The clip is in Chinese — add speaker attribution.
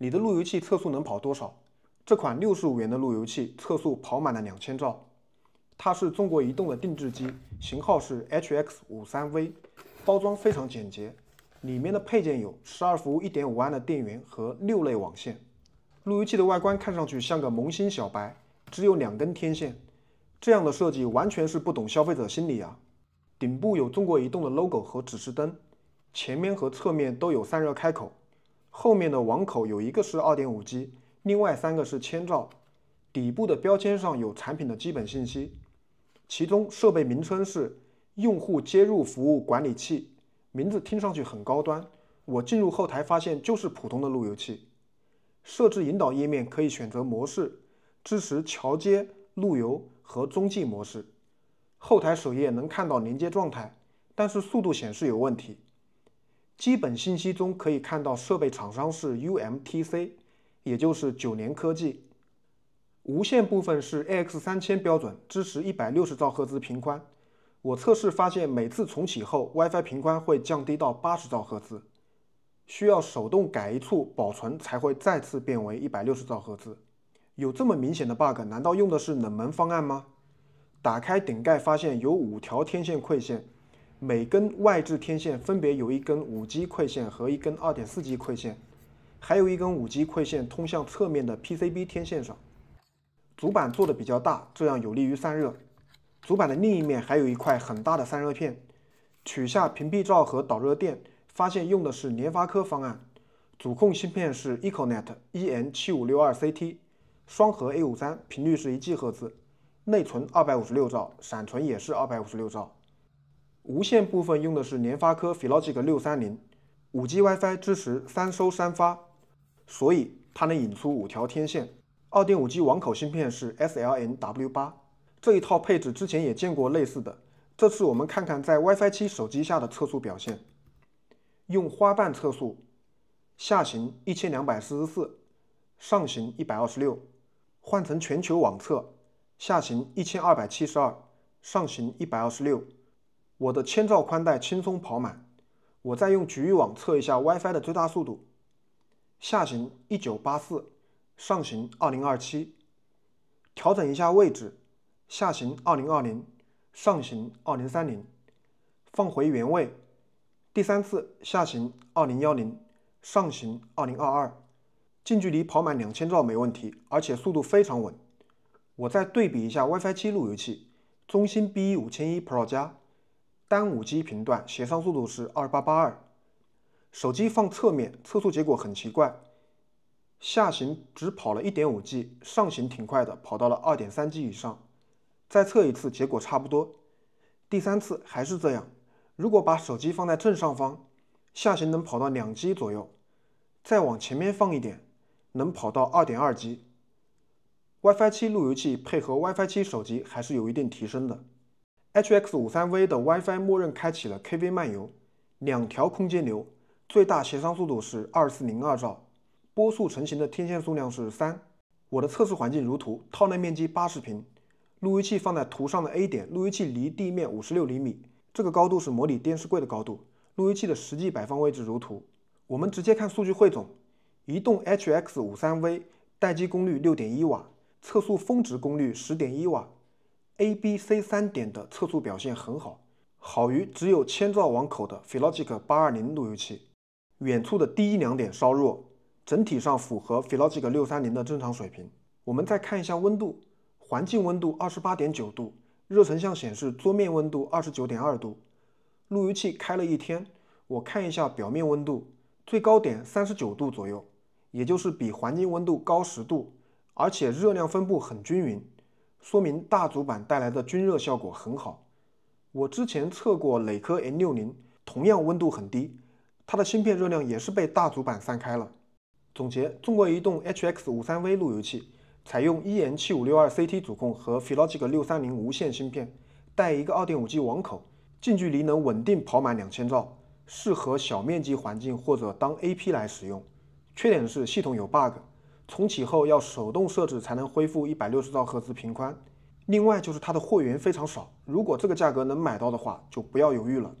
Speaker 1: 你的路由器测速能跑多少？这款六十五元的路由器测速跑满了两千兆。它是中国移动的定制机，型号是 HX 五三 V，包装非常简洁。里面的配件有十二伏一点五安的电源和六类网线。路由器的外观看上去像个萌新小白，只有两根天线。这样的设计完全是不懂消费者心理啊！顶部有中国移动的 logo 和指示灯，前面和侧面都有散热开口。后面的网口有一个是二点五 G，另外三个是千兆。底部的标签上有产品的基本信息，其中设备名称是用户接入服务管理器，名字听上去很高端。我进入后台发现就是普通的路由器。设置引导页面可以选择模式，支持桥接、路由和中继模式。后台首页能看到连接状态，但是速度显示有问题。基本信息中可以看到，设备厂商是 UMTC，也就是九联科技。无线部分是 AX 三千标准，支持一百六十兆赫兹频宽。我测试发现，每次重启后，WiFi 频宽会降低到八十兆赫兹，需要手动改一处保存才会再次变为一百六十兆赫兹。有这么明显的 bug，难道用的是冷门方案吗？打开顶盖发现有五条天线馈线。每根外置天线分别有一根五 G 馈线和一根二点四 G 馈线，还有一根五 G 馈线通向侧面的 PCB 天线上。主板做的比较大，这样有利于散热。主板的另一面还有一块很大的散热片。取下屏蔽罩和导热垫，发现用的是联发科方案。主控芯片是 EcoNet EN 七五六二 CT，双核 A 五三，频率是一 G 赫兹，内存二百五十六兆，闪存也是二百五十六兆。无线部分用的是联发科 p h l o g i c 六三零，五 G WiFi 支持三收三发，所以它能引出五条天线。二点五 G 网口芯片是 S L N W 八，这一套配置之前也见过类似的。这次我们看看在 WiFi 七手机下的测速表现。用花瓣测速，下行一千两百四十四，上行一百二十六。换成全球网测，下行一千二百七十二，上行一百二十六。我的千兆宽带轻松跑满，我再用局域网测一下 WiFi 的最大速度，下行一九八四，上行二零二七。调整一下位置，下行二零二零，上行二零三零。放回原位，第三次下行二零幺零，上行二零二二。近距离跑满两千兆没问题，而且速度非常稳。我再对比一下 WiFi 七路由器，中兴 B E 五千一 Pro 加。单 5G 频段协商速度是2.882，手机放侧面测速结果很奇怪，下行只跑了一点 5G，上行挺快的，跑到了 2.3G 以上。再测一次，结果差不多。第三次还是这样。如果把手机放在正上方，下行能跑到两 g 左右，再往前面放一点，能跑到 2.2G。WiFi 七路由器配合 WiFi 七手机还是有一定提升的。HX 五三 V 的 WiFi 默认开启了 KV 漫游，两条空间流，最大协商速度是二四零二兆，波速成型的天线数量是三。我的测试环境如图，套内面积八十平，路由器放在图上的 A 点，路由器离地面五十六厘米，这个高度是模拟电视柜的高度。路由器的实际摆放位置如图。我们直接看数据汇总，移动 HX 五三 V 待机功率六点一瓦，测速峰值功率十点一瓦。A、B、C 三点的测速表现很好，好于只有千兆网口的 Philogic 八二零路由器。远处的第一两点稍弱，整体上符合 Philogic 六三零的正常水平。我们再看一下温度，环境温度二十八点九度，热成像显示桌面温度二十九点二度。路由器开了一天，我看一下表面温度，最高点三十九度左右，也就是比环境温度高十度，而且热量分布很均匀。说明大主板带来的均热效果很好。我之前测过磊科 N60，同样温度很低，它的芯片热量也是被大主板散开了。总结：中国移动 HX 五三 V 路由器采用 e m 七五六二 CT 主控和 p h i l o g i c 六三零无线芯片，带一个二点五 G 网口，近距离能稳定跑满两千兆，适合小面积环境或者当 AP 来使用。缺点是系统有 bug。重启后要手动设置才能恢复一百六十兆赫兹频宽。另外就是它的货源非常少，如果这个价格能买到的话，就不要犹豫了。